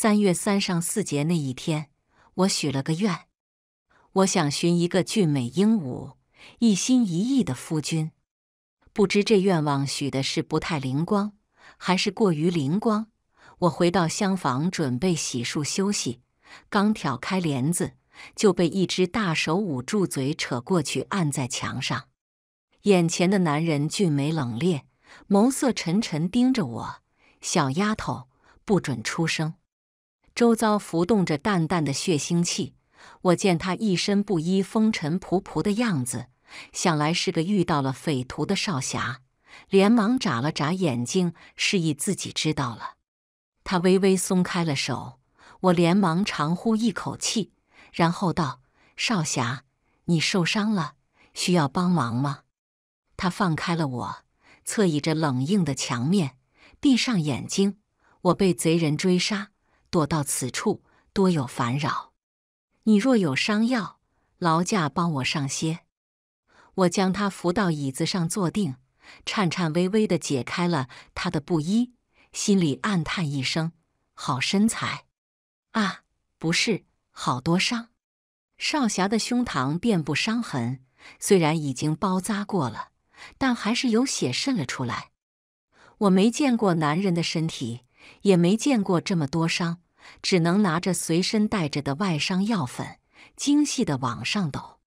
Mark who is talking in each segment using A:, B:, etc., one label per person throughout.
A: 三月三上四节那一天，我许了个愿，我想寻一个俊美英武、一心一意的夫君。不知这愿望许的是不太灵光，还是过于灵光。我回到厢房准备洗漱休息，刚挑开帘子，就被一只大手捂住嘴，扯过去按在墙上。眼前的男人俊美冷冽，眸色沉沉盯着我，小丫头，不准出声。周遭浮动着淡淡的血腥气，我见他一身布衣、风尘仆仆的样子，想来是个遇到了匪徒的少侠，连忙眨了眨眼睛，示意自己知道了。他微微松开了手，我连忙长呼一口气，然后道：“少侠，你受伤了，需要帮忙吗？”他放开了我，侧倚着冷硬的墙面，闭上眼睛。我被贼人追杀。躲到此处多有烦扰，你若有伤药，劳驾帮我上些。我将他扶到椅子上坐定，颤颤巍巍的解开了他的布衣，心里暗叹一声：好身材啊！不是，好多伤。少侠的胸膛遍布伤痕，虽然已经包扎过了，但还是有血渗了出来。我没见过男人的身体。也没见过这么多伤，只能拿着随身带着的外伤药粉，精细的往上抖。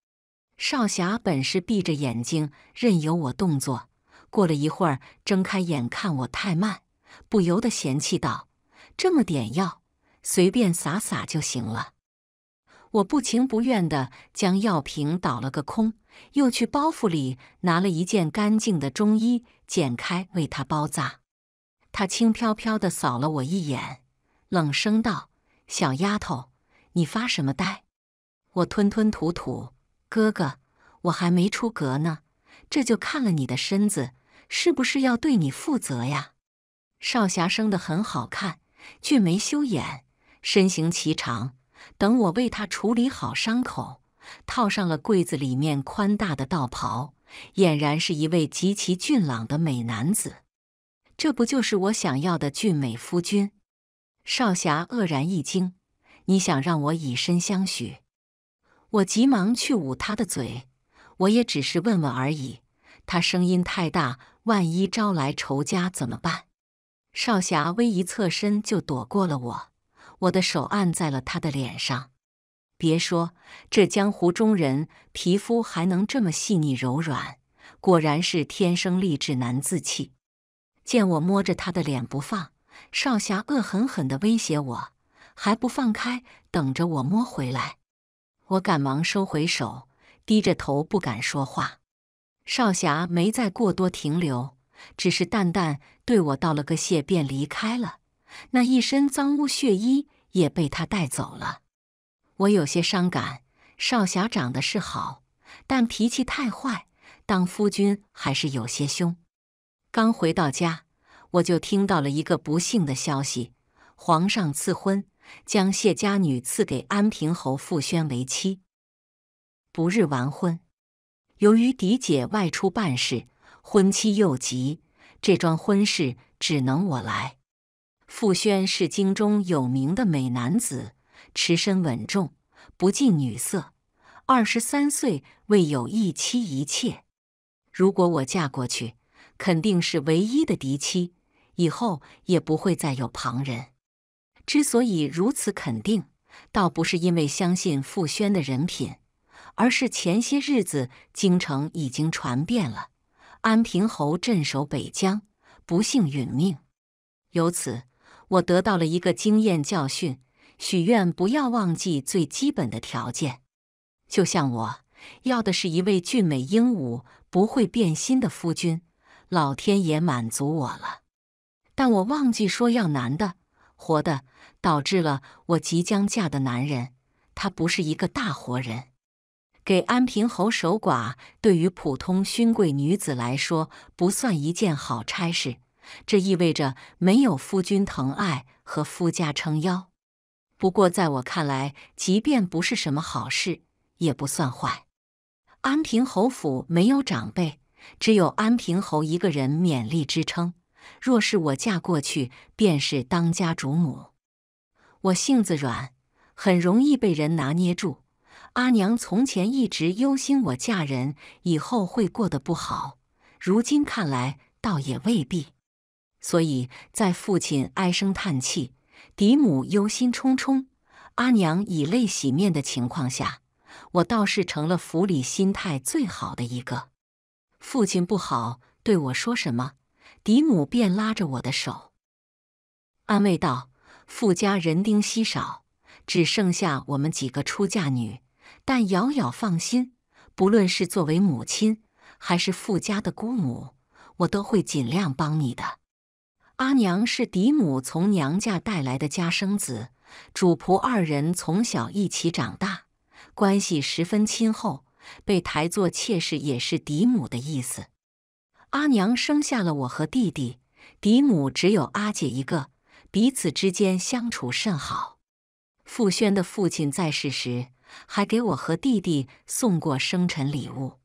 A: 少侠本是闭着眼睛，任由我动作。过了一会儿，睁开眼看我太慢，不由得嫌弃道：“这么点药，随便撒撒就行了。”我不情不愿地将药瓶倒了个空，又去包袱里拿了一件干净的中衣，剪开为他包扎。他轻飘飘的扫了我一眼，冷声道：“小丫头，你发什么呆？”我吞吞吐吐：“哥哥，我还没出阁呢，这就看了你的身子，是不是要对你负责呀？”少侠生的很好看，俊眉修眼，身形颀长。等我为他处理好伤口，套上了柜子里面宽大的道袍，俨然是一位极其俊朗的美男子。这不就是我想要的俊美夫君？少侠愕然一惊，你想让我以身相许？我急忙去捂他的嘴。我也只是问问而已，他声音太大，万一招来仇家怎么办？少侠微一侧身就躲过了我，我的手按在了他的脸上。别说这江湖中人皮肤还能这么细腻柔软，果然是天生丽质难自弃。见我摸着他的脸不放，少侠恶狠狠的威胁我：“还不放开，等着我摸回来！”我赶忙收回手，低着头不敢说话。少侠没再过多停留，只是淡淡对我道了个谢，便离开了。那一身脏污血衣也被他带走了。我有些伤感，少侠长得是好，但脾气太坏，当夫君还是有些凶。刚回到家，我就听到了一个不幸的消息：皇上赐婚，将谢家女赐给安平侯傅宣为妻，不日完婚。由于嫡姐外出办事，婚期又急，这桩婚事只能我来。傅宣是京中有名的美男子，持身稳重，不近女色，二十三岁未有一妻一妾。如果我嫁过去，肯定是唯一的嫡妻，以后也不会再有旁人。之所以如此肯定，倒不是因为相信傅轩的人品，而是前些日子京城已经传遍了安平侯镇守北疆不幸殒命。由此，我得到了一个经验教训：许愿不要忘记最基本的条件。就像我要的是一位俊美英武、不会变心的夫君。老天爷满足我了，但我忘记说要男的、活的，导致了我即将嫁的男人，他不是一个大活人。给安平侯守寡，对于普通勋贵女子来说不算一件好差事，这意味着没有夫君疼爱和夫家撑腰。不过在我看来，即便不是什么好事，也不算坏。安平侯府没有长辈。只有安平侯一个人勉力支撑。若是我嫁过去，便是当家主母。我性子软，很容易被人拿捏住。阿娘从前一直忧心我嫁人以后会过得不好，如今看来倒也未必。所以在父亲唉声叹气、嫡母忧心忡忡、阿娘以泪洗面的情况下，我倒是成了府里心态最好的一个。父亲不好对我说什么，嫡母便拉着我的手，安慰道：“富家人丁稀少，只剩下我们几个出嫁女。但瑶瑶放心，不论是作为母亲，还是富家的姑母，我都会尽量帮你的。”阿娘是嫡母从娘家带来的家生子，主仆二人从小一起长大，关系十分亲厚。被抬做妾室也是嫡母的意思。阿娘生下了我和弟弟，嫡母只有阿姐一个，彼此之间相处甚好。傅轩的父亲在世时还给我和弟弟送过生辰礼物。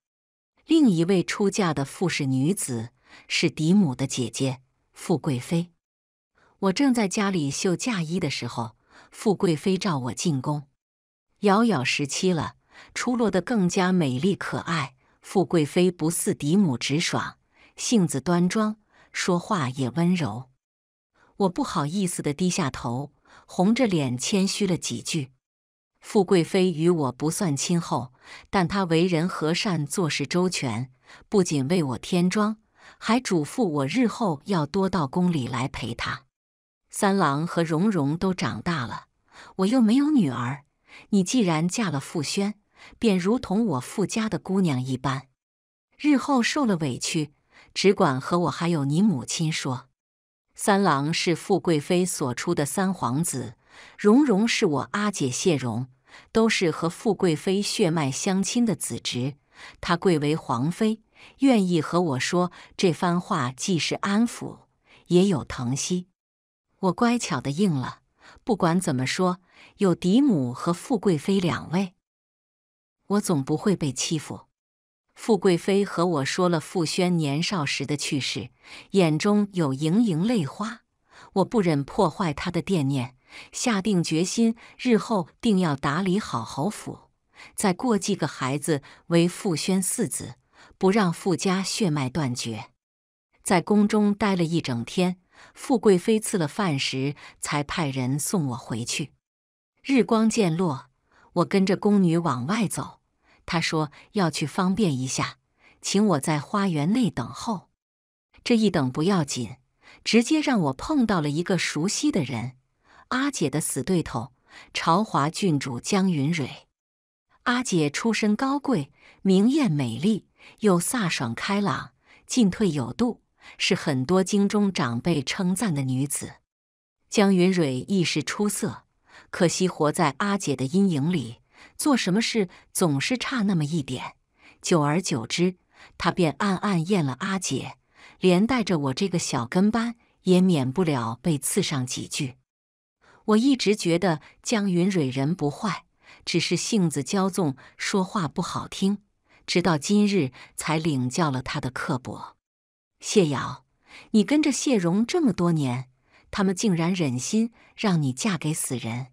A: 另一位出嫁的傅氏女子是嫡母的姐姐，富贵妃。我正在家里绣嫁衣的时候，富贵妃召我进宫。遥遥十七了。出落得更加美丽可爱。富贵妃不似嫡母直爽，性子端庄，说话也温柔。我不好意思地低下头，红着脸谦虚了几句。富贵妃与我不算亲厚，但她为人和善，做事周全，不仅为我添妆，还嘱咐我日后要多到宫里来陪她。三郎和蓉蓉都长大了，我又没有女儿，你既然嫁了傅轩。便如同我傅家的姑娘一般，日后受了委屈，只管和我还有你母亲说。三郎是富贵妃所出的三皇子，荣荣是我阿姐谢蓉，都是和富贵妃血脉相亲的子侄。她贵为皇妃，愿意和我说这番话，既是安抚，也有疼惜。我乖巧的应了。不管怎么说，有嫡母和富贵妃两位。我总不会被欺负。富贵妃和我说了傅轩年少时的趣事，眼中有盈盈泪花。我不忍破坏他的惦念，下定决心，日后定要打理好侯府，再过继个孩子为傅宣四子，不让傅家血脉断绝。在宫中待了一整天，富贵妃赐了饭食，才派人送我回去。日光渐落，我跟着宫女往外走。他说要去方便一下，请我在花园内等候。这一等不要紧，直接让我碰到了一个熟悉的人——阿姐的死对头朝华郡主江云蕊。阿姐出身高贵，明艳美丽，又飒爽开朗，进退有度，是很多京中长辈称赞的女子。江云蕊亦是出色，可惜活在阿姐的阴影里。做什么事总是差那么一点，久而久之，他便暗暗厌了阿姐，连带着我这个小跟班也免不了被刺上几句。我一直觉得江云蕊人不坏，只是性子骄纵，说话不好听，直到今日才领教了他的刻薄。谢瑶，你跟着谢荣这么多年，他们竟然忍心让你嫁给死人，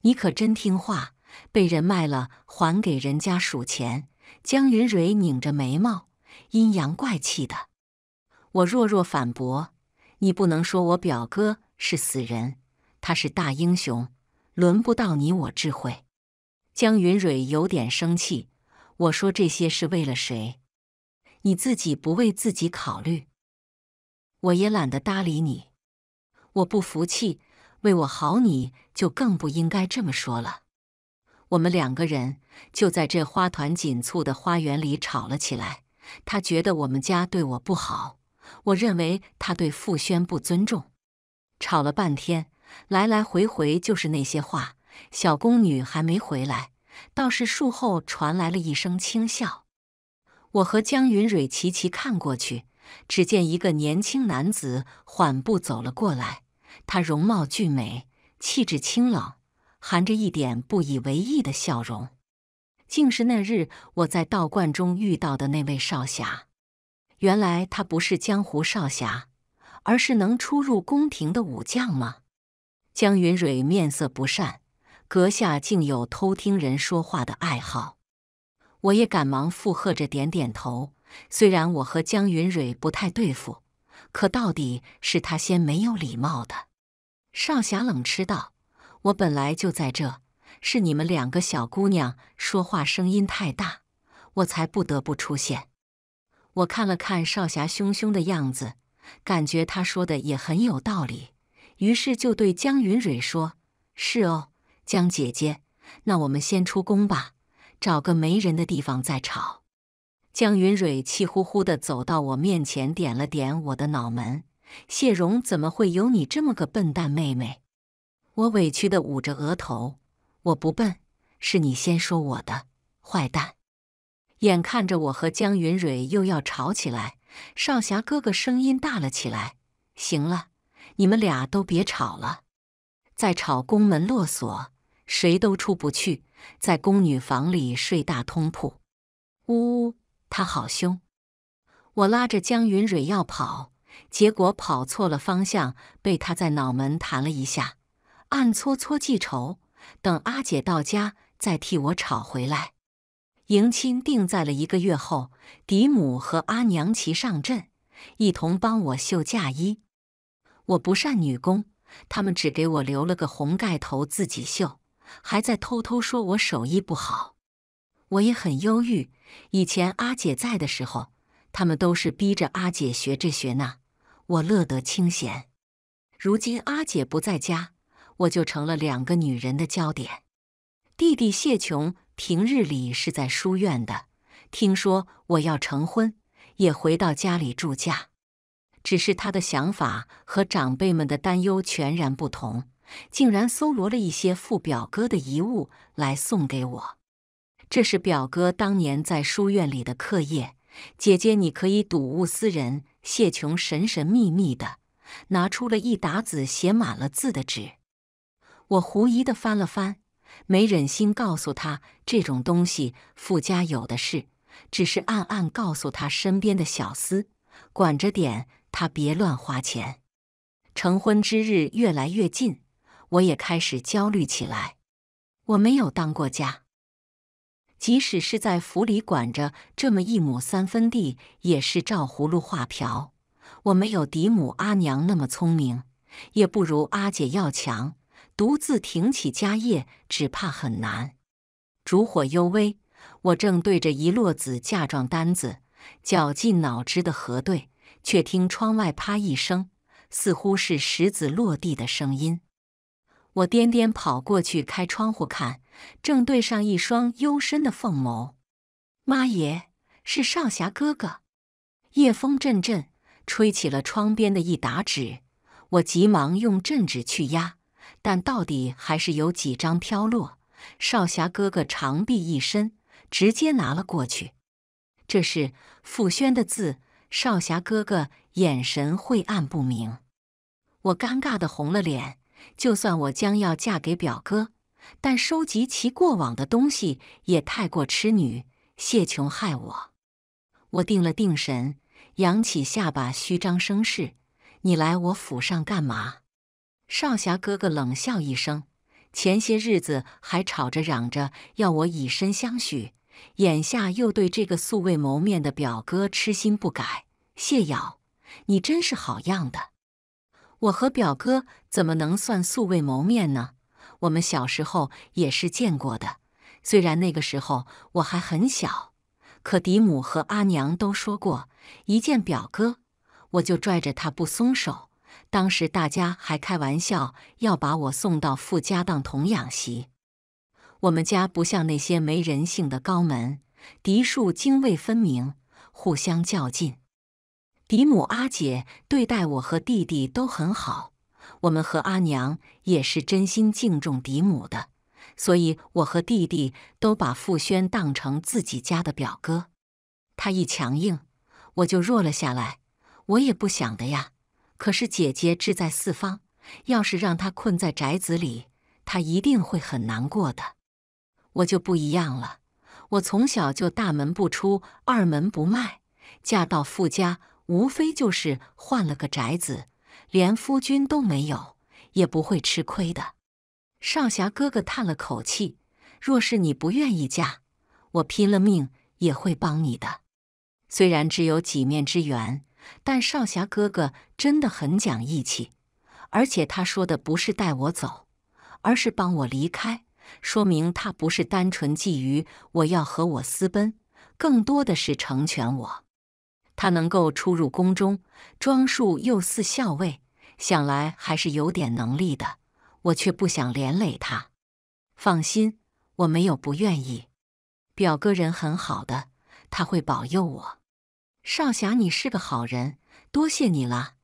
A: 你可真听话。被人卖了还给人家数钱，江云蕊拧着眉毛，阴阳怪气的。我弱弱反驳：“你不能说我表哥是死人，他是大英雄，轮不到你我智慧。”江云蕊有点生气：“我说这些是为了谁？你自己不为自己考虑，我也懒得搭理你。”我不服气，为我好你就更不应该这么说了。我们两个人就在这花团锦簇的花园里吵了起来。他觉得我们家对我不好，我认为他对傅轩不尊重。吵了半天，来来回回就是那些话。小宫女还没回来，倒是树后传来了一声轻笑。我和江云蕊齐齐看过去，只见一个年轻男子缓步走了过来。他容貌俊美，气质清朗，含着一点不以为意的笑容，竟是那日我在道观中遇到的那位少侠。原来他不是江湖少侠，而是能出入宫廷的武将吗？江云蕊面色不善：“阁下竟有偷听人说话的爱好。”我也赶忙附和着点点头。虽然我和江云蕊不太对付，可到底是他先没有礼貌的。少侠冷嗤道。我本来就在这，是你们两个小姑娘说话声音太大，我才不得不出现。我看了看少侠凶凶的样子，感觉他说的也很有道理，于是就对江云蕊说：“是哦，江姐姐，那我们先出宫吧，找个没人的地方再吵。”江云蕊气呼呼地走到我面前，点了点我的脑门：“谢荣怎么会有你这么个笨蛋妹妹？”我委屈的捂着额头，我不笨，是你先说我的坏蛋。眼看着我和江云蕊又要吵起来，少侠哥哥声音大了起来：“行了，你们俩都别吵了，再吵宫门落锁，谁都出不去，在宫女房里睡大通铺。”呜呜，他好凶！我拉着江云蕊要跑，结果跑错了方向，被他在脑门弹了一下。暗搓搓记仇，等阿姐到家再替我吵回来。迎亲定在了一个月后，嫡母和阿娘齐上阵，一同帮我绣嫁衣。我不善女工，他们只给我留了个红盖头自己绣，还在偷偷说我手艺不好。我也很忧郁，以前阿姐在的时候，他们都是逼着阿姐学这学那，我乐得清闲。如今阿姐不在家。我就成了两个女人的焦点。弟弟谢琼平日里是在书院的，听说我要成婚，也回到家里住下，只是他的想法和长辈们的担忧全然不同，竟然搜罗了一些父表哥的遗物来送给我。这是表哥当年在书院里的课业，姐姐你可以睹物思人。谢琼神神秘秘的拿出了一沓子写满了字的纸。我狐疑的翻了翻，没忍心告诉他这种东西富家有的是，只是暗暗告诉他身边的小厮，管着点他，别乱花钱。成婚之日越来越近，我也开始焦虑起来。我没有当过家，即使是在府里管着这么一亩三分地，也是照葫芦画瓢。我没有嫡母阿娘那么聪明，也不如阿姐要强。独自挺起家业，只怕很难。烛火幽微，我正对着一摞子嫁妆单子绞尽脑汁的核对，却听窗外啪一声，似乎是石子落地的声音。我颠颠跑过去开窗户看，正对上一双幽深的凤眸。妈耶，是少侠哥哥！夜风阵阵，吹起了窗边的一沓纸，我急忙用镇纸去压。但到底还是有几张飘落，少侠哥哥长臂一伸，直接拿了过去。这是傅轩的字，少侠哥哥眼神晦暗不明。我尴尬的红了脸。就算我将要嫁给表哥，但收集其过往的东西也太过痴女。谢琼害我。我定了定神，扬起下巴，虚张声势：“你来我府上干嘛？”少侠哥哥冷笑一声，前些日子还吵着嚷着要我以身相许，眼下又对这个素未谋面的表哥痴心不改。谢瑶，你真是好样的！我和表哥怎么能算素未谋面呢？我们小时候也是见过的，虽然那个时候我还很小，可嫡母和阿娘都说过，一见表哥我就拽着他不松手。当时大家还开玩笑要把我送到富家当童养媳。我们家不像那些没人性的高门，嫡庶泾渭分明，互相较劲。嫡母阿姐对待我和弟弟都很好，我们和阿娘也是真心敬重嫡母的，所以我和弟弟都把傅轩当成自己家的表哥。他一强硬，我就弱了下来。我也不想的呀。可是姐姐志在四方，要是让她困在宅子里，她一定会很难过的。我就不一样了，我从小就大门不出，二门不迈，嫁到富家，无非就是换了个宅子，连夫君都没有，也不会吃亏的。少侠哥哥叹了口气：“若是你不愿意嫁，我拼了命也会帮你的。虽然只有几面之缘。”但少侠哥哥真的很讲义气，而且他说的不是带我走，而是帮我离开，说明他不是单纯觊觎我要和我私奔，更多的是成全我。他能够出入宫中，装束又似校尉，想来还是有点能力的。我却不想连累他。放心，我没有不愿意。表哥人很好的，他会保佑我。少侠，你是个好人，多谢你了。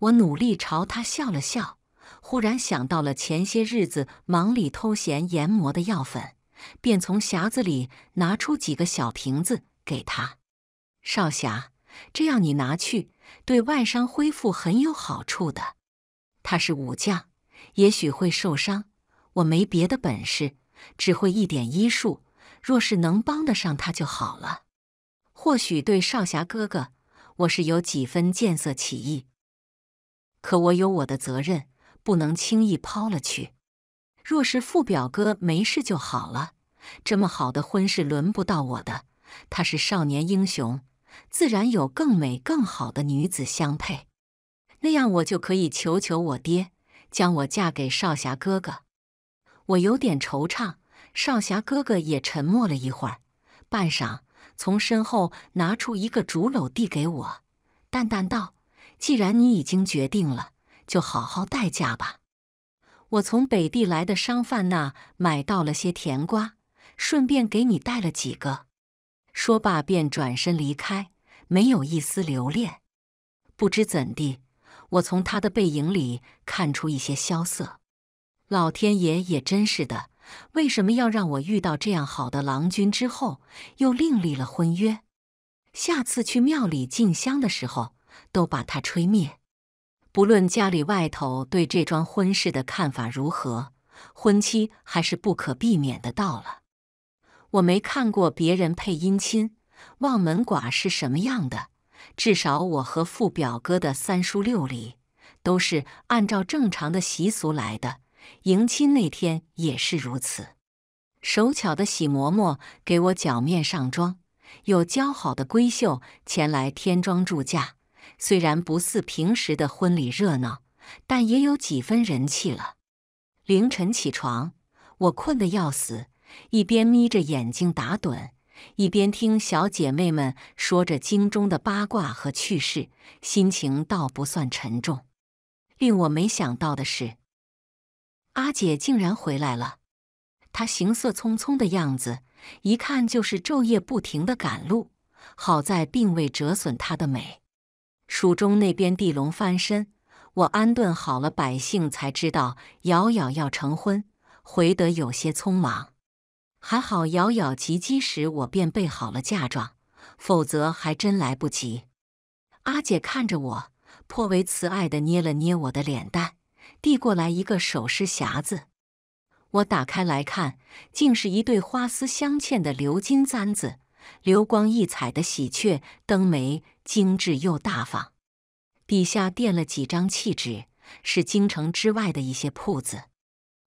A: 我努力朝他笑了笑，忽然想到了前些日子忙里偷闲研磨的药粉，便从匣子里拿出几个小瓶子给他。少侠，这样你拿去，对外伤恢复很有好处的。他是武将，也许会受伤。我没别的本事，只会一点医术，若是能帮得上他就好了。或许对少侠哥哥，我是有几分见色起意，可我有我的责任，不能轻易抛了去。若是傅表哥没事就好了，这么好的婚事轮不到我的。他是少年英雄，自然有更美更好的女子相配，那样我就可以求求我爹，将我嫁给少侠哥哥。我有点惆怅。少侠哥哥也沉默了一会儿，半晌。从身后拿出一个竹篓递给我，淡淡道：“既然你已经决定了，就好好待嫁吧。”我从北地来的商贩那买到了些甜瓜，顺便给你带了几个。说罢便转身离开，没有一丝留恋。不知怎地，我从他的背影里看出一些萧瑟。老天爷也真是的。为什么要让我遇到这样好的郎君之后又另立了婚约？下次去庙里敬香的时候，都把它吹灭。不论家里外头对这桩婚事的看法如何，婚期还是不可避免的到了。我没看过别人配姻亲、望门寡是什么样的，至少我和父表哥的三叔六礼都是按照正常的习俗来的。迎亲那天也是如此，手巧的喜嬷嬷给我脚面上妆，有姣好的闺秀前来添妆助嫁。虽然不似平时的婚礼热闹，但也有几分人气了。凌晨起床，我困得要死，一边眯着眼睛打盹，一边听小姐妹们说着京中的八卦和趣事，心情倒不算沉重。令我没想到的是。阿姐竟然回来了，她行色匆匆的样子，一看就是昼夜不停的赶路。好在并未折损她的美。蜀中那边地龙翻身，我安顿好了百姓，才知道瑶瑶要成婚，回得有些匆忙。还好瑶瑶及笄时，我便备好了嫁妆，否则还真来不及。阿姐看着我，颇为慈爱的捏了捏我的脸蛋。递过来一个首饰匣子，我打开来看，竟是一对花丝镶嵌的鎏金簪子，流光溢彩的喜鹊灯眉，精致又大方。底下垫了几张契纸，是京城之外的一些铺子。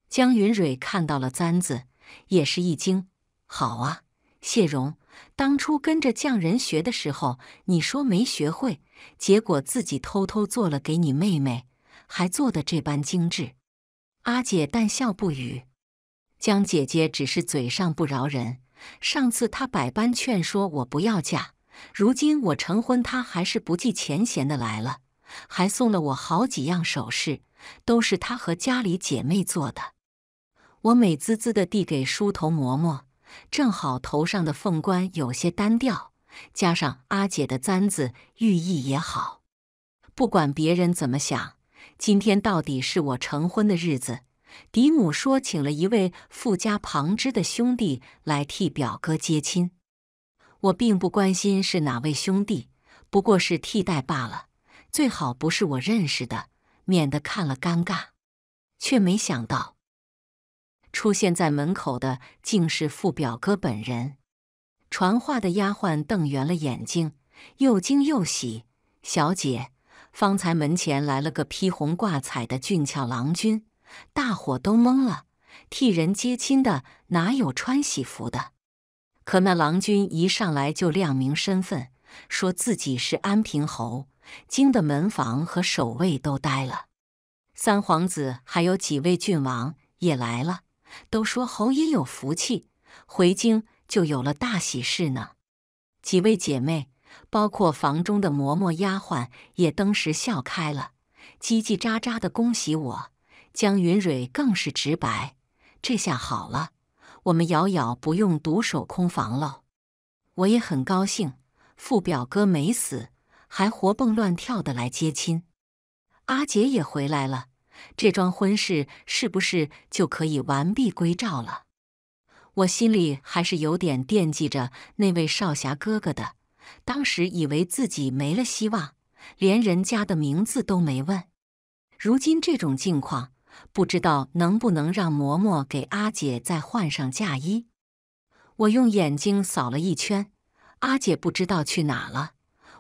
A: 江云蕊看到了簪子，也是一惊：“好啊，谢荣，当初跟着匠人学的时候，你说没学会，结果自己偷偷做了给你妹妹。”还做的这般精致，阿姐淡笑不语。江姐姐只是嘴上不饶人。上次她百般劝说我不要嫁，如今我成婚，她还是不计前嫌的来了，还送了我好几样首饰，都是她和家里姐妹做的。我美滋滋的递给梳头嬷嬷，正好头上的凤冠有些单调，加上阿姐的簪子，寓意也好。不管别人怎么想。今天到底是我成婚的日子，嫡母说请了一位富家旁支的兄弟来替表哥接亲。我并不关心是哪位兄弟，不过是替代罢了，最好不是我认识的，免得看了尴尬。却没想到出现在门口的竟是富表哥本人。传话的丫鬟瞪圆了眼睛，又惊又喜：“小姐。”方才门前来了个披红挂彩的俊俏郎君，大伙都懵了。替人接亲的哪有穿喜服的？可那郎君一上来就亮明身份，说自己是安平侯，惊得门房和守卫都呆了。三皇子还有几位郡王也来了，都说侯爷有福气，回京就有了大喜事呢。几位姐妹。包括房中的嬷嬷、丫鬟也登时笑开了，叽叽喳喳的恭喜我。江云蕊更是直白：“这下好了，我们瑶瑶不用独守空房喽。”我也很高兴，傅表哥没死，还活蹦乱跳的来接亲。阿杰也回来了，这桩婚事是不是就可以完璧归赵了？我心里还是有点惦记着那位少侠哥哥的。当时以为自己没了希望，连人家的名字都没问。如今这种境况，不知道能不能让嬷嬷给阿姐再换上嫁衣。我用眼睛扫了一圈，阿姐不知道去哪了，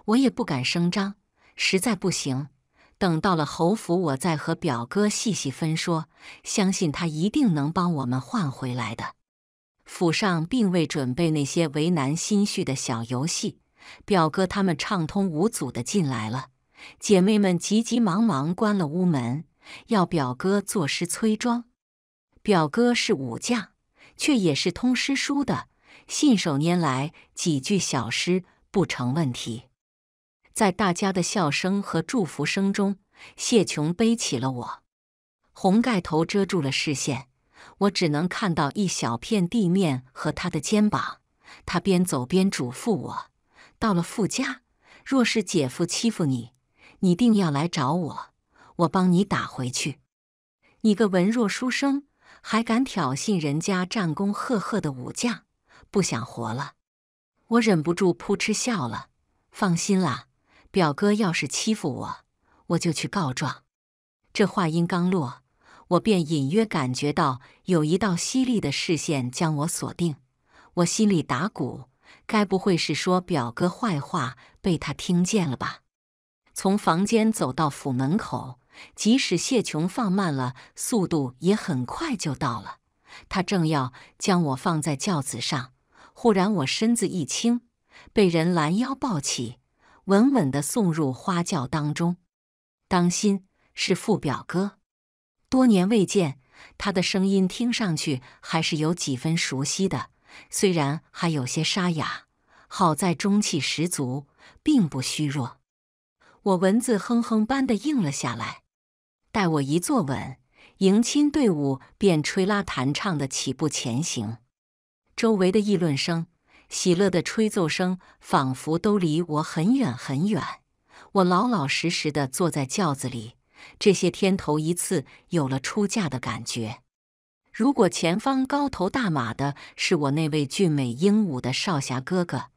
A: 我也不敢声张。实在不行，等到了侯府，我再和表哥细细分说，相信他一定能帮我们换回来的。府上并未准备那些为难心绪的小游戏。表哥他们畅通无阻地进来了，姐妹们急急忙忙关了屋门，要表哥作诗催妆。表哥是武将，却也是通诗书的，信手拈来几句小诗不成问题。在大家的笑声和祝福声中，谢琼背起了我，红盖头遮住了视线，我只能看到一小片地面和他的肩膀。他边走边嘱咐我。到了傅家，若是姐夫欺负你，你定要来找我，我帮你打回去。你个文弱书生，还敢挑衅人家战功赫赫的武将，不想活了！我忍不住扑哧笑了。放心啦，表哥要是欺负我，我就去告状。这话音刚落，我便隐约感觉到有一道犀利的视线将我锁定，我心里打鼓。该不会是说表哥坏话被他听见了吧？从房间走到府门口，即使谢琼放慢了速度，也很快就到了。他正要将我放在轿子上，忽然我身子一轻，被人拦腰抱起，稳稳地送入花轿当中。当心，是傅表哥。多年未见，他的声音听上去还是有几分熟悉的。虽然还有些沙哑，好在中气十足，并不虚弱。我文字哼哼般的应了下来。待我一坐稳，迎亲队伍便吹拉弹唱的起步前行。周围的议论声、喜乐的吹奏声，仿佛都离我很远很远。我老老实实的坐在轿子里，这些天头一次有了出嫁的感觉。如果前方高头大马的是我那位俊美英武的少侠哥哥，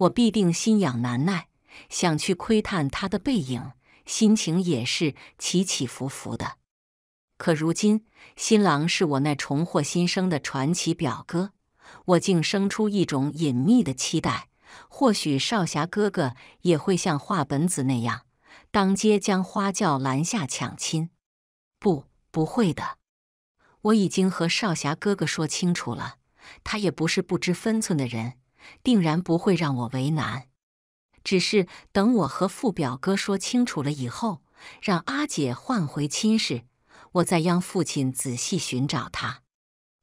A: 我必定心痒难耐，想去窥探他的背影，心情也是起起伏伏的。可如今新郎是我那重获新生的传奇表哥，我竟生出一种隐秘的期待，或许少侠哥哥也会像画本子那样，当街将花轿拦下抢亲？不，不会的。我已经和少侠哥哥说清楚了，他也不是不知分寸的人，定然不会让我为难。只是等我和傅表哥说清楚了以后，让阿姐换回亲事，我再央父亲仔细寻找他。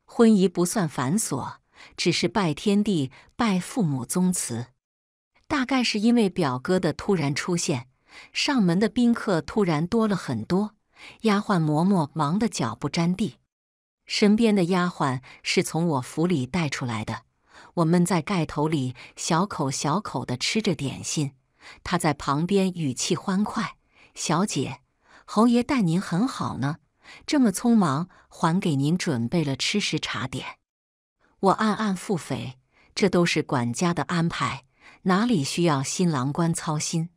A: 婚仪不算繁琐，只是拜天地、拜父母、宗祠。大概是因为表哥的突然出现，上门的宾客突然多了很多，丫鬟嬷嬷忙得脚不沾地。身边的丫鬟是从我府里带出来的。我们在盖头里小口小口地吃着点心，她在旁边语气欢快：“小姐，侯爷待您很好呢，这么匆忙还给您准备了吃食茶点。”我暗暗腹诽，这都是管家的安排，哪里需要新郎官操心？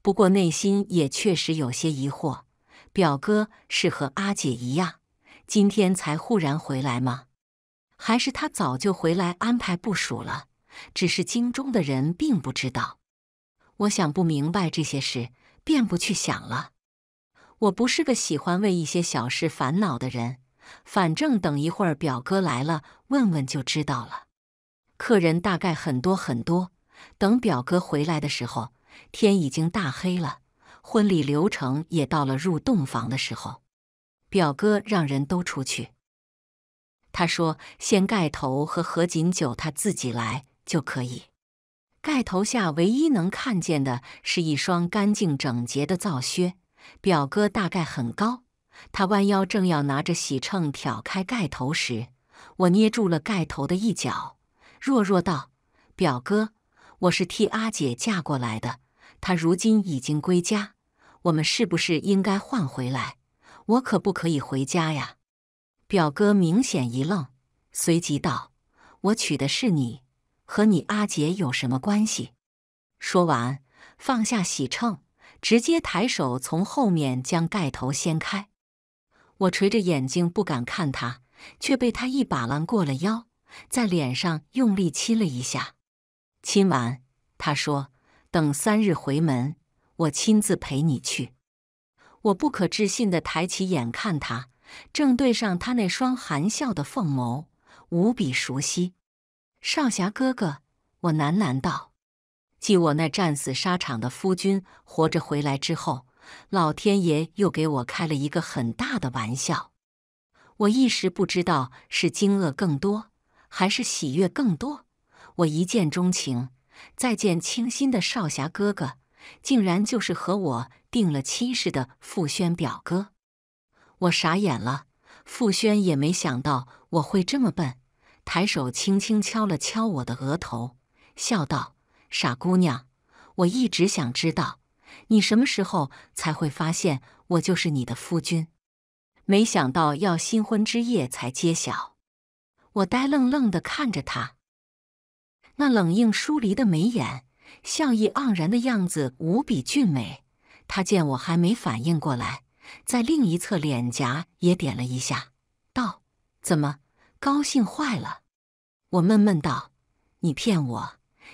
A: 不过内心也确实有些疑惑，表哥是和阿姐一样。今天才忽然回来吗？还是他早就回来安排部署了？只是京中的人并不知道。我想不明白这些事，便不去想了。我不是个喜欢为一些小事烦恼的人。反正等一会儿表哥来了，问问就知道了。客人大概很多很多。等表哥回来的时候，天已经大黑了，婚礼流程也到了入洞房的时候。表哥让人都出去。他说：“掀盖头和合锦酒，他自己来就可以。盖头下唯一能看见的是一双干净整洁的皂靴。表哥大概很高，他弯腰正要拿着喜秤挑开盖头时，我捏住了盖头的一角，弱弱道：‘表哥，我是替阿姐嫁过来的，她如今已经归家，我们是不是应该换回来？’”我可不可以回家呀？表哥明显一愣，随即道：“我娶的是你，和你阿姐有什么关系？”说完，放下喜秤，直接抬手从后面将盖头掀开。我垂着眼睛不敢看他，却被他一把揽过了腰，在脸上用力亲了一下。亲完，他说：“等三日回门，我亲自陪你去。”我不可置信地抬起眼看他，正对上他那双含笑的凤眸，无比熟悉。少侠哥哥，我喃喃道：“继我那战死沙场的夫君活着回来之后，老天爷又给我开了一个很大的玩笑。”我一时不知道是惊愕更多，还是喜悦更多。我一见钟情，再见倾心的少侠哥哥。竟然就是和我定了亲事的傅轩表哥，我傻眼了。傅轩也没想到我会这么笨，抬手轻轻敲了敲我的额头，笑道：“傻姑娘，我一直想知道你什么时候才会发现我就是你的夫君。没想到要新婚之夜才揭晓。”我呆愣愣地看着他那冷硬疏离的眉眼。笑意盎然的样子无比俊美。他见我还没反应过来，在另一侧脸颊也点了一下，道：“怎么，高兴坏了？”我闷闷道：“你骗我！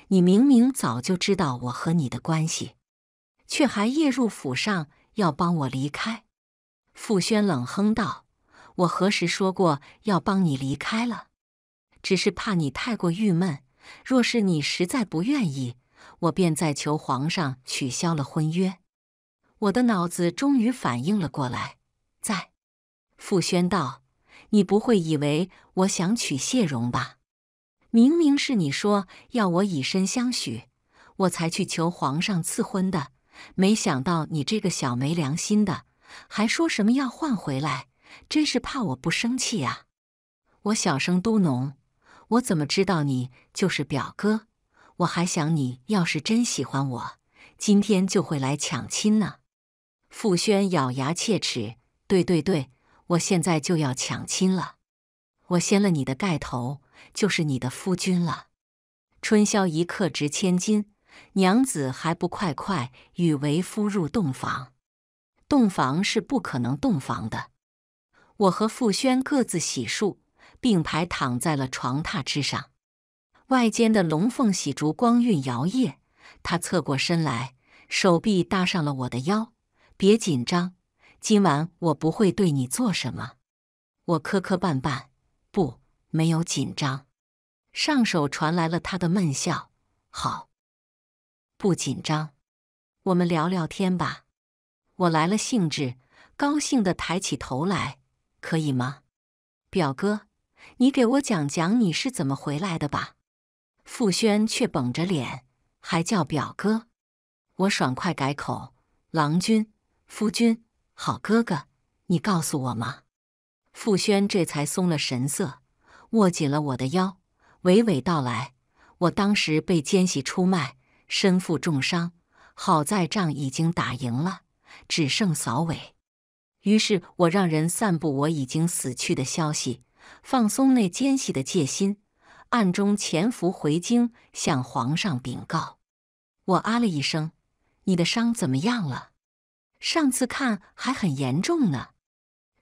A: 你明明早就知道我和你的关系，却还夜入府上要帮我离开。”傅轩冷哼道：“我何时说过要帮你离开了？只是怕你太过郁闷。若是你实在不愿意……”我便在求皇上取消了婚约，我的脑子终于反应了过来。在傅宣道，你不会以为我想娶谢荣吧？明明是你说要我以身相许，我才去求皇上赐婚的。没想到你这个小没良心的，还说什么要换回来，真是怕我不生气啊！我小声嘟哝，我怎么知道你就是表哥？我还想，你要是真喜欢我，今天就会来抢亲呢。傅轩咬牙切齿：“对对对，我现在就要抢亲了。我掀了你的盖头，就是你的夫君了。春宵一刻值千金，娘子还不快快与为夫入洞房？洞房是不可能洞房的。我和傅轩各自洗漱，并排躺在了床榻之上。”外间的龙凤喜烛光晕摇曳，他侧过身来，手臂搭上了我的腰。别紧张，今晚我不会对你做什么。我磕磕绊绊，不，没有紧张。上手传来了他的闷笑。好，不紧张，我们聊聊天吧。我来了兴致，高兴地抬起头来，可以吗，表哥？你给我讲讲你是怎么回来的吧。傅轩却绷着脸，还叫表哥。我爽快改口：“郎君、夫君、好哥哥，你告诉我吗？”傅轩这才松了神色，握紧了我的腰，娓娓道来：“我当时被奸细出卖，身负重伤，好在仗已经打赢了，只剩扫尾。于是我让人散布我已经死去的消息，放松那奸细的戒心。”暗中潜伏回京，向皇上禀告。我啊了一声：“你的伤怎么样了？上次看还很严重呢。”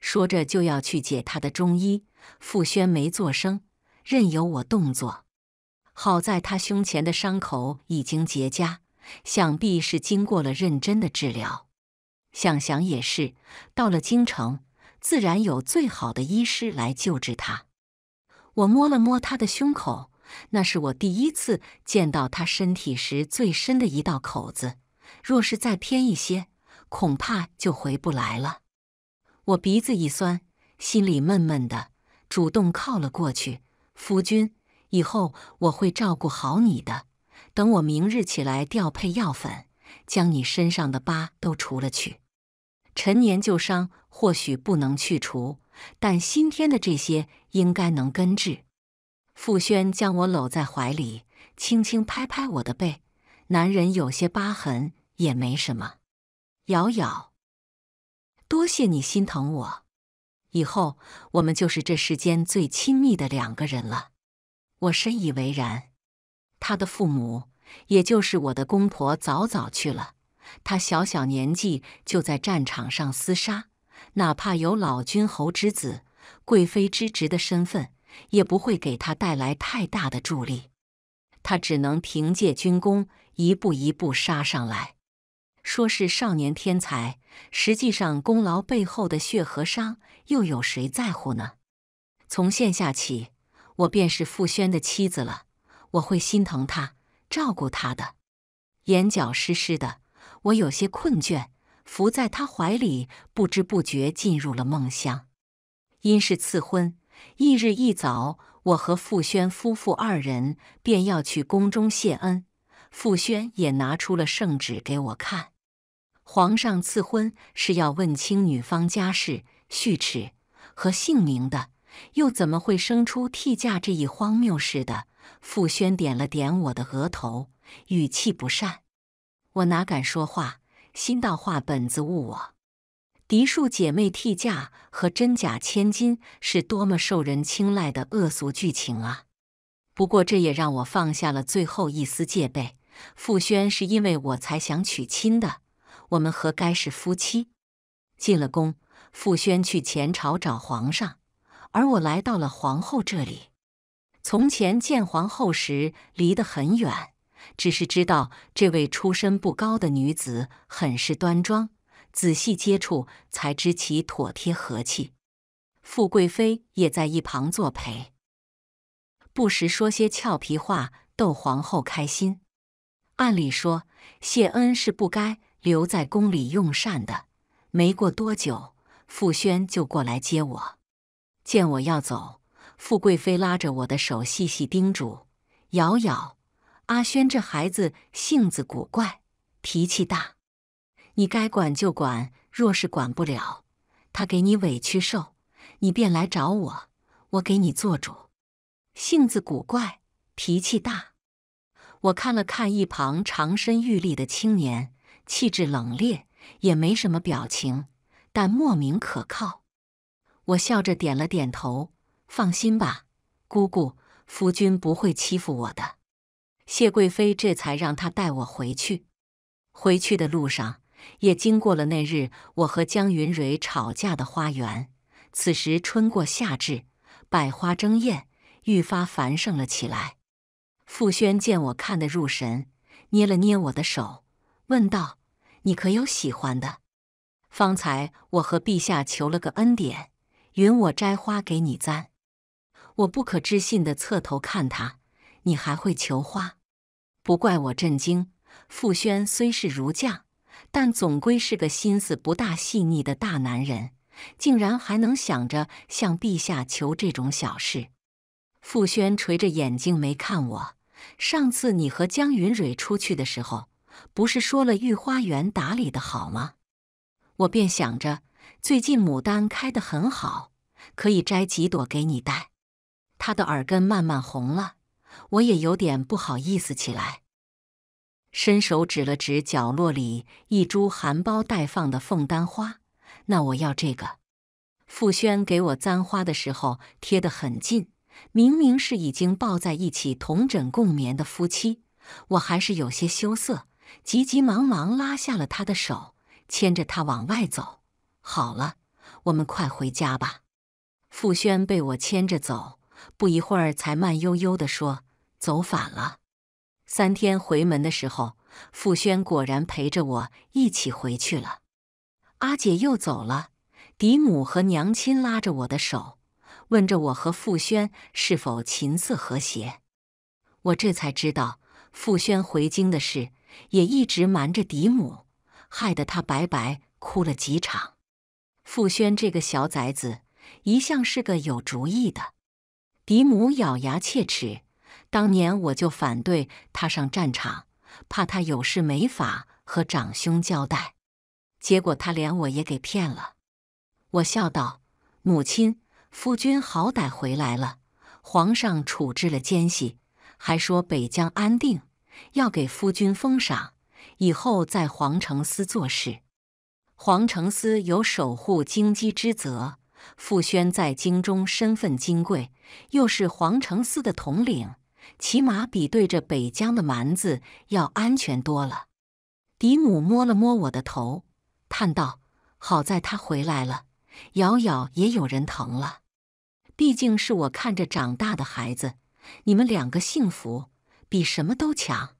A: 说着就要去解他的中医傅轩没做声，任由我动作。好在他胸前的伤口已经结痂，想必是经过了认真的治疗。想想也是，到了京城，自然有最好的医师来救治他。我摸了摸他的胸口，那是我第一次见到他身体时最深的一道口子。若是再偏一些，恐怕就回不来了。我鼻子一酸，心里闷闷的，主动靠了过去。夫君，以后我会照顾好你的。等我明日起来调配药粉，将你身上的疤都除了去。陈年旧伤或许不能去除。但新添的这些应该能根治。傅宣将我搂在怀里，轻轻拍拍我的背。男人有些疤痕也没什么。瑶瑶，多谢你心疼我。以后我们就是这世间最亲密的两个人了。我深以为然。他的父母，也就是我的公婆，早早去了。他小小年纪就在战场上厮杀。哪怕有老君侯之子、贵妃之侄的身份，也不会给他带来太大的助力。他只能凭借军功一步一步杀上来。说是少年天才，实际上功劳背后的血和伤，又有谁在乎呢？从现下起，我便是傅轩的妻子了。我会心疼他，照顾他的。眼角湿湿的，我有些困倦。伏在他怀里，不知不觉进入了梦乡。因是赐婚，翌日一早，我和傅宣夫妇二人便要去宫中谢恩。傅宣也拿出了圣旨给我看。皇上赐婚是要问清女方家世、序齿和姓名的，又怎么会生出替嫁这一荒谬事的？傅宣点了点我的额头，语气不善。我哪敢说话？心道话本子误我，嫡庶姐妹替嫁和真假千金是多么受人青睐的恶俗剧情啊！不过这也让我放下了最后一丝戒备。傅宣是因为我才想娶亲的，我们何该是夫妻？进了宫，傅宣去前朝找皇上，而我来到了皇后这里。从前见皇后时，离得很远。只是知道这位出身不高的女子很是端庄，仔细接触才知其妥帖和气。富贵妃也在一旁作陪，不时说些俏皮话逗皇后开心。按理说，谢恩是不该留在宫里用膳的。没过多久，傅轩就过来接我，见我要走，富贵妃拉着我的手细细叮嘱：“瑶瑶。”阿轩这孩子性子古怪，脾气大，你该管就管；若是管不了，他给你委屈受，你便来找我，我给你做主。性子古怪，脾气大。我看了看一旁长身玉立的青年，气质冷冽，也没什么表情，但莫名可靠。我笑着点了点头，放心吧，姑姑，夫君不会欺负我的。谢贵妃这才让他带我回去。回去的路上也经过了那日我和江云蕊吵架的花园。此时春过夏至，百花争艳，愈发繁盛了起来。傅宣见我看得入神，捏了捏我的手，问道：“你可有喜欢的？方才我和陛下求了个恩典，允我摘花给你簪。”我不可置信地侧头看他：“你还会求花？”不怪我震惊，傅轩虽是儒将，但总归是个心思不大细腻的大男人，竟然还能想着向陛下求这种小事。傅轩垂着眼睛没看我。上次你和江云蕊出去的时候，不是说了御花园打理的好吗？我便想着，最近牡丹开得很好，可以摘几朵给你戴。他的耳根慢慢红了。我也有点不好意思起来，伸手指了指角落里一株含苞待放的凤丹花，那我要这个。傅轩给我簪花的时候贴得很近，明明是已经抱在一起同枕共眠的夫妻，我还是有些羞涩，急急忙忙拉下了他的手，牵着他往外走。好了，我们快回家吧。傅轩被我牵着走，不一会儿才慢悠悠的说。走反了，三天回门的时候，傅轩果然陪着我一起回去了。阿姐又走了，嫡母和娘亲拉着我的手，问着我和傅轩是否琴瑟和谐。我这才知道，傅轩回京的事也一直瞒着嫡母，害得她白白哭了几场。傅轩这个小崽子一向是个有主意的，嫡母咬牙切齿。当年我就反对他上战场，怕他有事没法和长兄交代。结果他连我也给骗了。我笑道：“母亲，夫君好歹回来了。皇上处置了奸细，还说北疆安定，要给夫君封赏，以后在皇城司做事。皇城司有守护京畿之责，傅宣在京中身份金贵，又是皇城司的统领。”起码比对着北疆的蛮子要安全多了。迪母摸了摸我的头，叹道：“好在他回来了，瑶瑶也有人疼了。毕竟是我看着长大的孩子，你们两个幸福比什么都强。”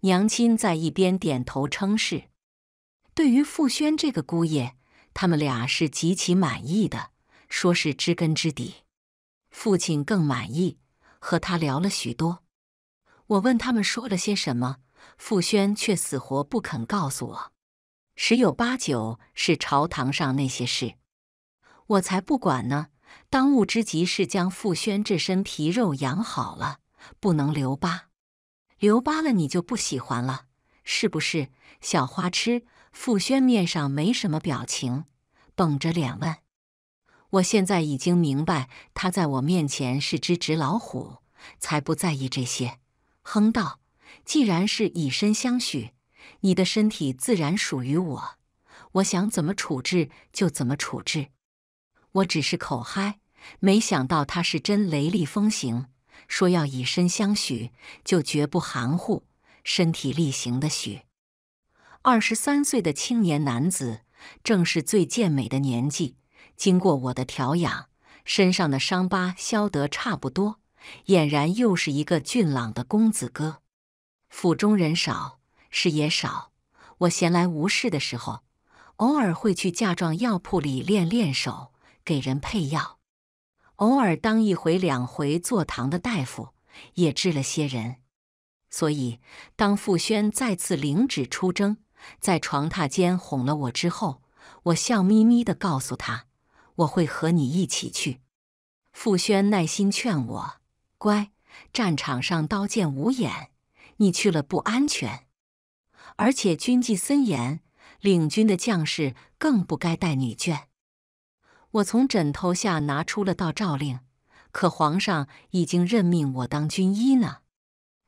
A: 娘亲在一边点头称是。对于傅轩这个姑爷，他们俩是极其满意的，说是知根知底。父亲更满意。和他聊了许多，我问他们说了些什么，傅轩却死活不肯告诉我。十有八九是朝堂上那些事，我才不管呢。当务之急是将傅轩这身皮肉养好了，不能留疤。留疤了你就不喜欢了，是不是，小花痴？傅轩面上没什么表情，绷着脸问。我现在已经明白，他在我面前是只纸老虎，才不在意这些。哼道：“既然是以身相许，你的身体自然属于我，我想怎么处置就怎么处置。我只是口嗨，没想到他是真雷厉风行，说要以身相许，就绝不含糊，身体力行的许。”二十三岁的青年男子，正是最健美的年纪。经过我的调养，身上的伤疤消得差不多，俨然又是一个俊朗的公子哥。府中人少，事也少，我闲来无事的时候，偶尔会去嫁妆药铺里练练手，给人配药；偶尔当一回两回坐堂的大夫，也治了些人。所以，当傅轩再次领旨出征，在床榻间哄了我之后，我笑眯眯地告诉他。我会和你一起去，傅轩耐心劝我：“乖，战场上刀剑无眼，你去了不安全，而且军纪森严，领军的将士更不该带女眷。”我从枕头下拿出了道诏令，可皇上已经任命我当军医呢。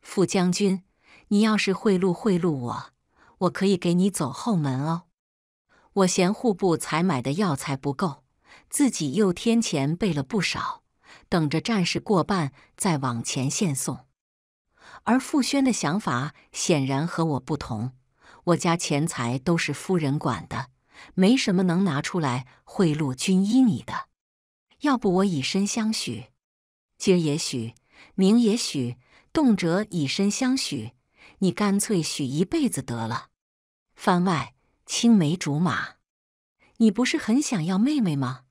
A: 傅将军，你要是贿赂贿赂我，我可以给你走后门哦。我嫌户部采买的药材不够。自己又添钱备了不少，等着战事过半再往前线送。而傅轩的想法显然和我不同。我家钱财都是夫人管的，没什么能拿出来贿赂军医你的。要不我以身相许，今也许，明也许，动辄以身相许，你干脆许一辈子得了。番外青梅竹马，你不是很想要妹妹吗？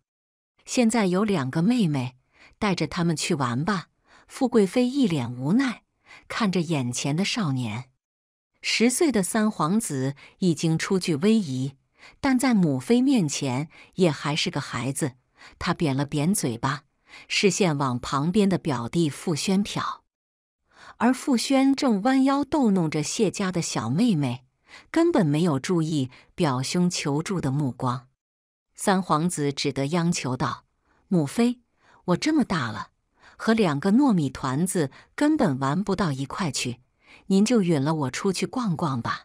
A: 现在有两个妹妹，带着他们去玩吧。富贵妃一脸无奈，看着眼前的少年，十岁的三皇子已经初具威仪，但在母妃面前也还是个孩子。他扁了扁嘴巴，视线往旁边的表弟傅轩瞟，而傅轩正弯腰逗弄着谢家的小妹妹，根本没有注意表兄求助的目光。三皇子只得央求道：“母妃，我这么大了，和两个糯米团子根本玩不到一块去。您就允了我出去逛逛吧。”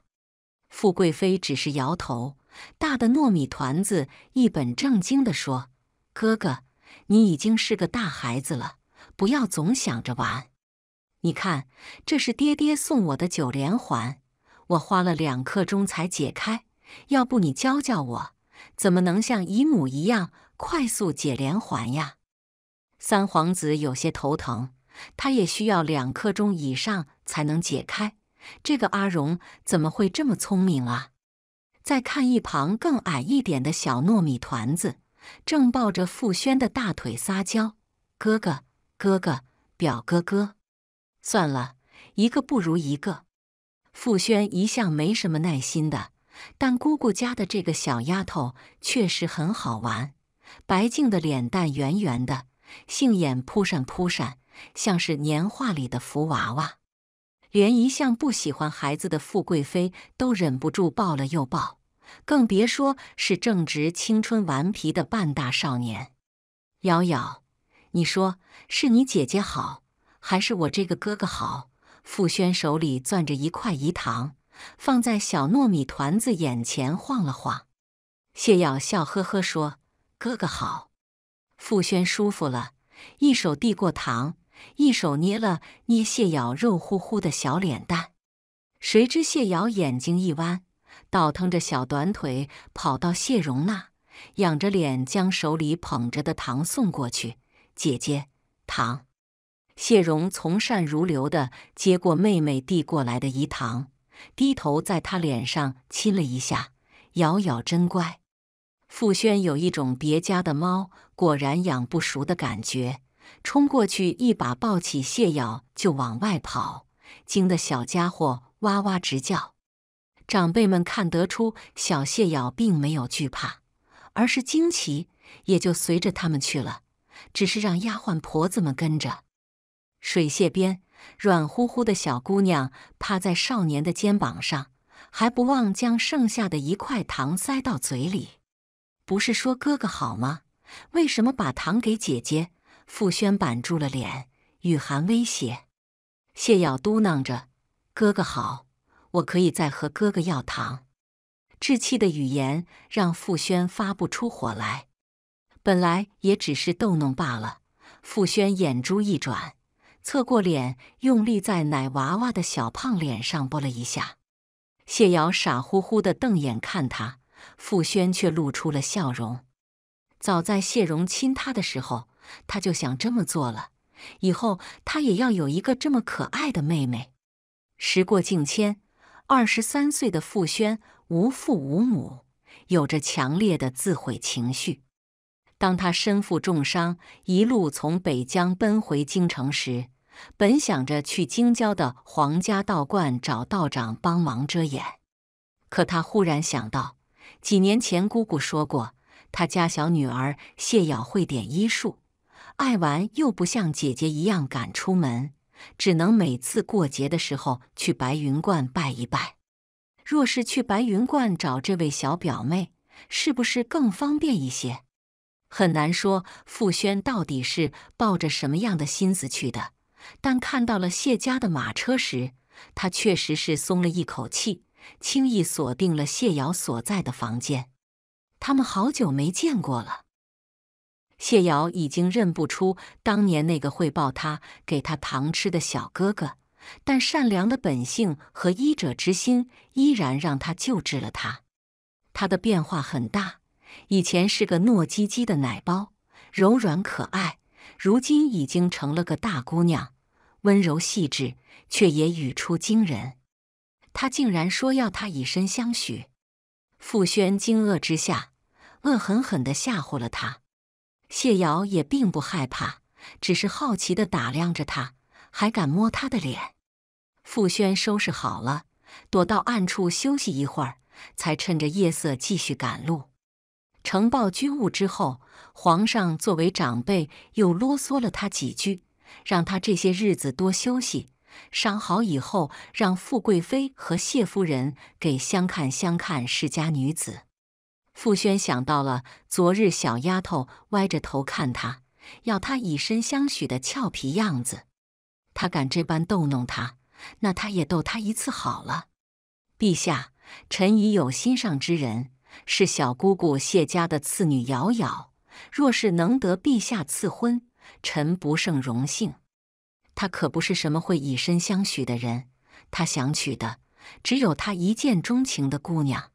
A: 富贵妃只是摇头。大的糯米团子一本正经地说：“哥哥，你已经是个大孩子了，不要总想着玩。你看，这是爹爹送我的九连环，我花了两刻钟才解开。要不你教教我？”怎么能像姨母一样快速解连环呀？三皇子有些头疼，他也需要两刻钟以上才能解开。这个阿荣怎么会这么聪明啊？再看一旁更矮一点的小糯米团子，正抱着傅轩的大腿撒娇：“哥哥，哥哥，表哥哥！”算了，一个不如一个。傅轩一向没什么耐心的。但姑姑家的这个小丫头确实很好玩，白净的脸蛋圆圆的，杏眼扑闪扑闪，像是年画里的福娃娃。连一向不喜欢孩子的富贵妃都忍不住抱了又抱，更别说是正值青春顽皮的半大少年。瑶瑶，你说是你姐姐好，还是我这个哥哥好？傅轩手里攥着一块饴糖。放在小糯米团子眼前晃了晃，谢瑶笑呵呵说：“哥哥好。”傅轩舒服了，一手递过糖，一手捏了捏谢瑶肉乎乎的小脸蛋。谁知谢瑶眼睛一弯，倒腾着小短腿跑到谢荣那，仰着脸将手里捧着的糖送过去：“姐姐，糖。”谢荣从善如流地接过妹妹递过来的一糖。低头在他脸上亲了一下，咬咬真乖。傅轩有一种别家的猫果然养不熟的感觉，冲过去一把抱起谢咬就往外跑，惊得小家伙哇哇直叫。长辈们看得出小谢咬并没有惧怕，而是惊奇，也就随着他们去了，只是让丫鬟婆子们跟着水榭边。软乎乎的小姑娘趴在少年的肩膀上，还不忘将剩下的一块糖塞到嘴里。不是说哥哥好吗？为什么把糖给姐姐？傅轩板住了脸，语寒威胁。谢瑶嘟囔着：“哥哥好，我可以再和哥哥要糖。”稚气的语言让傅轩发不出火来。本来也只是逗弄罢了。傅轩眼珠一转。侧过脸，用力在奶娃娃的小胖脸上拨了一下。谢瑶傻乎乎的瞪眼看他，傅轩却露出了笑容。早在谢荣亲他的时候，他就想这么做了。以后他也要有一个这么可爱的妹妹。时过境迁，二十三岁的傅轩无父无母，有着强烈的自毁情绪。当他身负重伤，一路从北疆奔回京城时，本想着去京郊的皇家道观找道长帮忙遮掩，可他忽然想到，几年前姑姑说过，他家小女儿谢瑶会点医术，爱玩又不像姐姐一样敢出门，只能每次过节的时候去白云观拜一拜。若是去白云观找这位小表妹，是不是更方便一些？很难说傅轩到底是抱着什么样的心思去的，但看到了谢家的马车时，他确实是松了一口气，轻易锁定了谢瑶所在的房间。他们好久没见过了。谢瑶已经认不出当年那个会抱他给他糖吃的小哥哥，但善良的本性和医者之心依然让他救治了他。他的变化很大。以前是个糯叽叽的奶包，柔软可爱；如今已经成了个大姑娘，温柔细致，却也语出惊人。他竟然说要他以身相许。傅轩惊愕之下，恶狠狠地吓唬了他。谢瑶也并不害怕，只是好奇地打量着他，还敢摸他的脸。傅轩收拾好了，躲到暗处休息一会儿，才趁着夜色继续赶路。呈报军务之后，皇上作为长辈又啰嗦了他几句，让他这些日子多休息，伤好以后让富贵妃和谢夫人给相看相看。世家女子，傅宣想到了昨日小丫头歪着头看他，要他以身相许的俏皮样子，他敢这般逗弄他，那他也逗他一次好了。陛下，臣已有心上之人。是小姑姑谢家的次女瑶瑶，若是能得陛下赐婚，臣不胜荣幸。他可不是什么会以身相许的人，他想娶的只有他一见钟情的姑娘。